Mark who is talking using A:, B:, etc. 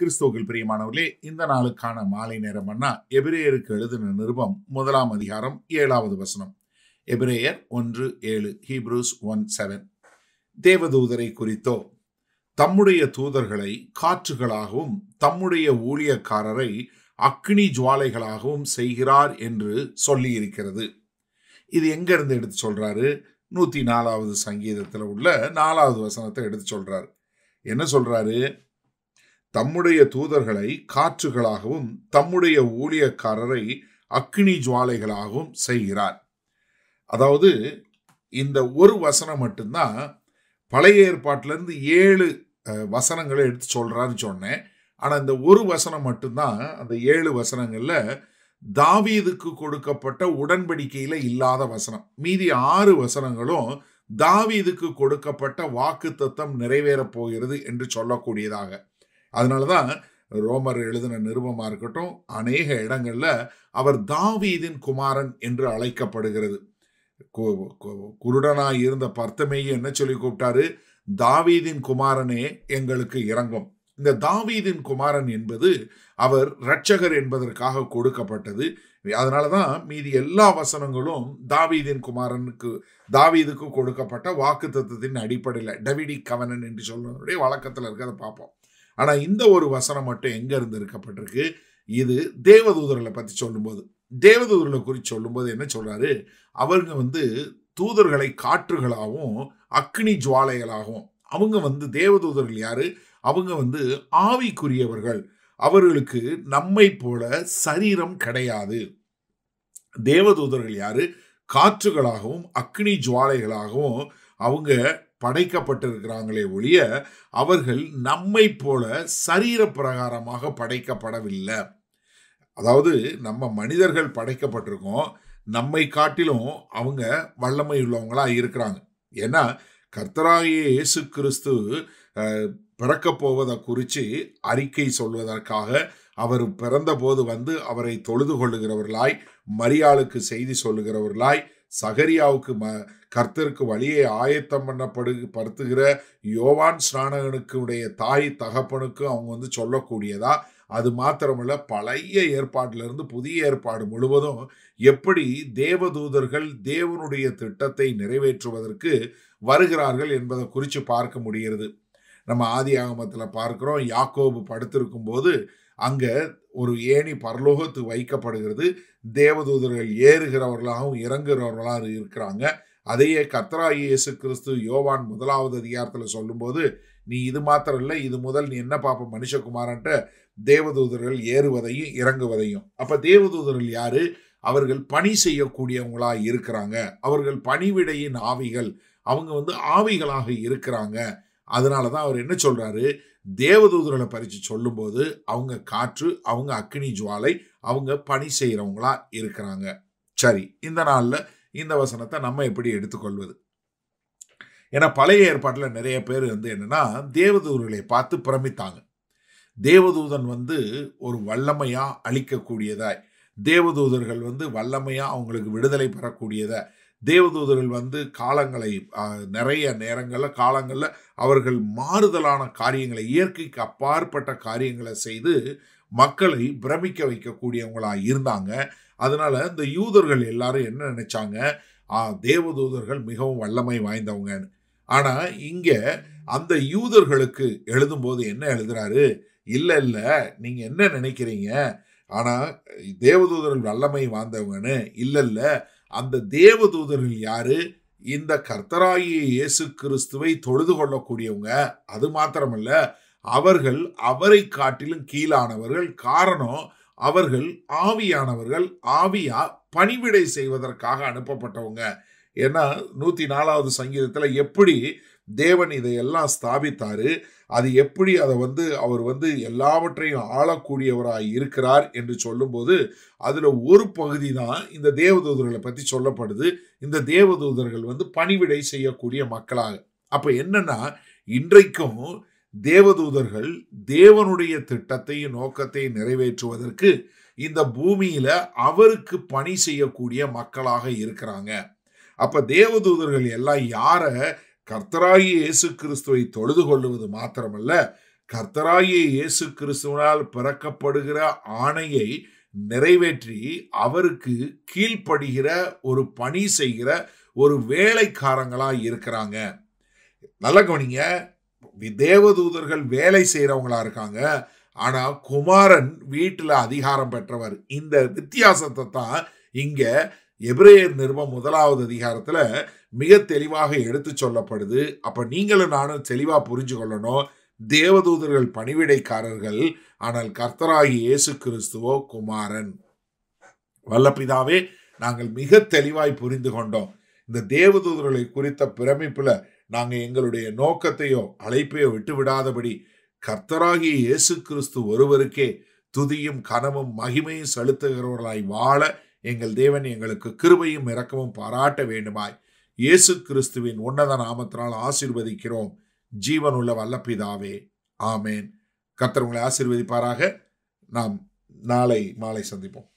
A: கிறிஸ்தவர்கள் பிரியமானவர்களே இந்த நாளுக்கான மாலை நேரம் அண்ணா எபிரேயருக்கு எழுதின நிருபம் முதலாம் அதிகாரம் ஏழாவது வசனம் எபிரேயர் ஒன்று ஏழு ஹீப்ரூஸ் ஒன் செவன் தேவதூதரை குறித்தோ தம்முடைய தூதர்களை காற்றுகளாகவும் தம்முடைய ஊழியக்காரரை அக்னி ஜுவாலைகளாகவும் செய்கிறார் என்று சொல்லியிருக்கிறது இது எங்கேருந்து எடுத்து சொல்கிறாரு நூற்றி நாலாவது சங்கீதத்தில் உள்ள நாலாவது வசனத்தை எடுத்து சொல்றாரு என்ன சொல்கிறாரு தம்முடைய தூதர்களை காற்றுகளாகவும் தம்முடைய ஊழியக்காரரை அக்னி ஜுவாலைகளாகவும் செய்கிறார் அதாவது இந்த ஒரு வசனம் மட்டும்தான் பழைய ஏற்பாட்டிலேருந்து ஏழு வசனங்களை எடுத்து சொல்கிறான்னு சொன்னேன் ஆனால் இந்த ஒரு வசனம் மட்டும்தான் அந்த ஏழு வசனங்களில் தாவீதுக்கு கொடுக்கப்பட்ட உடன்படிக்கையில் இல்லாத வசனம் மீதி ஆறு வசனங்களும் தாவீதுக்கு கொடுக்கப்பட்ட வாக்கு தத்தம் நிறைவேறப் போகிறது என்று சொல்லக்கூடியதாக அதனால தான் ரோமர் எழுதின நிருபமாக இருக்கட்டும் அநேக இடங்களில் அவர் தாவீதின் குமாரன் என்று அழைக்கப்படுகிறது குருடனாக இருந்த பர்த்தமேயை என்ன சொல்லி கூப்பிட்டாரு தாவீதின் குமாரனே எங்களுக்கு இறங்கும் இந்த தாவீதின் குமாரன் என்பது அவர் இரட்சகர் என்பதற்காக கொடுக்கப்பட்டது அதனால தான் மீதி எல்லா வசனங்களும் தாவீதின் குமாரனுக்கு தாவீதுக்கு கொடுக்கப்பட்ட வாக்கு தத்துவத்தின் அடிப்படையில் டவிடி கவனன் என்று சொல்வதனுடைய வழக்கத்தில் இருக்கிறத பார்ப்போம் ஆனால் இந்த ஒரு வசனம் மட்டும் எங்கே இருந்து இருக்கப்பட்டிருக்கு இது தேவதூதர்களை பற்றி சொல்லும்போது தேவதூதர்களை குறித்து சொல்லும்போது என்ன சொல்கிறாரு அவங்க வந்து தூதர்களை காற்றுகளாகவும் அக்னி ஜுவாலைகளாகவும் அவங்க வந்து தேவதூதர்கள் யாரு அவங்க வந்து ஆவிக்குரியவர்கள் அவர்களுக்கு நம்மை போல சரீரம் கிடையாது தேவதூதர்கள் யாரு காற்றுகளாகவும் அக்னி ஜுவாலைகளாகவும் அவங்க படைக்கப்பட்டிருக்கிறாங்களே ஒழிய அவர்கள் நம்மை போல சரீர பிரகாரமாக படைக்கப்படவில்லை அதாவது நம்ம மனிதர்கள் படைக்கப்பட்டிருக்கோம் நம்மை காட்டிலும் அவங்க வல்லமை உள்ளவங்களாக இருக்கிறாங்க ஏன்னா கர்த்தராகிய இயேசு கிறிஸ்து பிறக்க போவதை குறித்து அறிக்கை சொல்வதற்காக அவர் பிறந்தபோது வந்து அவரை தொழுது கொள்ளுகிறவர்களாய் மரியாளுக்கு செய்தி சொல்லுகிறவர்களாய் சகரியாவுக்கு ம கர்த்தருக்கு வழியை ஆயத்தம் பண்ணப்படு படுத்துகிற யோவான் ஸ்நானகனுக்குடைய தாய் தகப்பனுக்கும் அவங்க வந்து சொல்லக்கூடியதா அது மாத்திரமல்ல பழைய ஏற்பாட்டிலிருந்து புதிய ஏற்பாடு முழுவதும் எப்படி தேவதூதர்கள் தேவனுடைய திட்டத்தை நிறைவேற்றுவதற்கு வருகிறார்கள் என்பதை குறித்து பார்க்க முடிகிறது நம்ம ஆதி ஆகமத்தில் பார்க்குறோம் யாக்கோபு படுத்திருக்கும் போது அங்கே ஒரு ஏணி பரலோகத்து வைக்கப்படுகிறது தேவதூதர்கள் ஏறுகிறவர்களாகவும் இறங்குகிறவர்களாக இருக்கிறாங்க அதையே கத்ரா இயேசு கிறிஸ்து யோவான் முதலாவது அதிகாரத்தில் சொல்லும்போது நீ இது மாத்திரம் இல்லை இது முதல் நீ என்ன பார்ப்ப மனுஷகுமாரன்ட்ட தேவதூதர்கள் ஏறுவதையும் இறங்குவதையும் அப்போ தேவதூதர்கள் யார் அவர்கள் பணி செய்யக்கூடியவங்களாக இருக்கிறாங்க அவர்கள் பணிவிடையின் ஆவிகள் அவங்க வந்து ஆவிகளாக இருக்கிறாங்க அதனால தான் அவர் என்ன சொல்கிறாரு தேவதூதர்களை பறித்து சொல்லும்போது அவங்க காற்று அவங்க அக்னி ஜுவாலை அவங்க பணி செய்கிறவங்களா இருக்கிறாங்க சரி இந்த நாளில் இந்த வசனத்தை நம்ம எப்படி எடுத்துக்கொள்வது ஏன்னா பழைய ஏற்பாட்டில் நிறைய பேர் வந்து என்னென்னா தேவதூதர்களை பார்த்து பிரமித்தாங்க தேவதூதன் வந்து ஒரு வல்லமையாக அழிக்கக்கூடியதாய் தேவதூதர்கள் வந்து வல்லமையாக அவங்களுக்கு விடுதலை பெறக்கூடியதை தேவதூதர்கள் வந்து காலங்களை நிறைய நேரங்களில் காலங்களில் அவர்கள் மாறுதலான காரியங்களை இயற்கைக்கு அப்பாற்பட்ட காரியங்களை செய்து மக்களை பிரமிக்க வைக்கக்கூடியவங்களாக இருந்தாங்க அதனால் இந்த யூதர்கள் எல்லாரும் என்ன நினச்சாங்க தேவதூதர்கள் மிகவும் வல்லமை வாய்ந்தவங்க ஆனால் இங்கே அந்த யூதர்களுக்கு எழுதும்போது என்ன எழுதுறாரு இல்லை இல்லை நீங்கள் என்ன நினைக்கிறீங்க ஆனால் தேவதூதர்கள் வல்லமை வாய்ந்தவங்கன்னு இல்லை இல்லை அந்த தூதர்கள் யாரு இந்த கர்த்தராகிய இயேசு கிறிஸ்துவை தொழுது கொள்ளக்கூடியவங்க அது மாத்திரமல்ல அவர்கள் அவரை காட்டிலும் கீழானவர்கள் காரணம் அவர்கள் ஆவியானவர்கள் ஆவியா பணிவிடை செய்வதற்காக அனுப்பப்பட்டவங்க ஏன்னா நூற்றி நாலாவது சங்கீதத்தில் எப்படி தேவன் இதையெல்லாம் ஸ்தாபித்தாரு அது எப்படி அதை வந்து அவர் வந்து எல்லாவற்றையும் ஆளக்கூடியவராய் இருக்கிறார் என்று சொல்லும்போது அதில் ஒரு பகுதி தான் இந்த தேவதூதர்களை பற்றி சொல்லப்படுது இந்த தேவதூதர்கள் வந்து பணிவிடை செய்யக்கூடிய மக்களாக அப்போ என்னன்னா இன்றைக்கும் தேவதூதர்கள் தேவனுடைய திட்டத்தையும் நோக்கத்தையும் நிறைவேற்றுவதற்கு இந்த பூமியில் அவருக்கு பணி செய்யக்கூடிய மக்களாக இருக்கிறாங்க அப்போ தேவதூதர்கள் எல்லாம் யாரை கர்த்தராகிய இயேசு கிறிஸ்துவை தொழுது கொள்ளுவது மாத்திரமல்ல கர்த்தராகிய இயேசு கிறிஸ்துவனால் பிறக்கப்படுகிற ஆணையை நிறைவேற்றி அவருக்கு கீழ்ப்படுகிற ஒரு பணி செய்கிற ஒரு வேலைக்காரங்களா இருக்கிறாங்க நல்ல கவனிங்க தேவதூதர்கள் வேலை செய்கிறவங்களா இருக்காங்க ஆனால் குமாரன் வீட்டில் அதிகாரம் பெற்றவர் இந்த வித்தியாசத்தை தான் இங்கே எபிரேயர் நிருபம் முதலாவது அதிகாரத்தில் மிக தெளிவாக எடுத்து சொல்லப்படுது அப்போ நீங்களும் நானும் தெளிவாக புரிஞ்சு கொள்ளணும் தேவதூதர்கள் பணிவிடைக்காரர்கள் ஆனால் கர்த்தராகி இயேசு கிறிஸ்துவோ குமாரன் வல்லபிதாவே நாங்கள் மிக தெளிவாய் புரிந்து கொண்டோம் இந்த தேவதூதர்களை குறித்த பிரமிப்பில் நாங்கள் எங்களுடைய நோக்கத்தையோ அழைப்பையோ விட்டுவிடாதபடி கர்த்தராகிய இயேசு கிறிஸ்து ஒருவருக்கே துதியும் கனமும் மகிமையும் செலுத்துகிறவர்களாய் வாழ எங்கள் தேவன் எங்களுக்கு கிருபையும் இறக்கமும் பாராட்ட வேண்டுமாய் இயேசு கிறிஸ்துவின் உன்னத நாமத்தினால் ஆசிர்வதிக்கிறோம் ஜீவனுள்ள வல்லப்பிதாவே ஆமேன் கத்தர் உங்களை ஆசீர்வதிப்பாராக நாம் நாளை மாலை சந்திப்போம்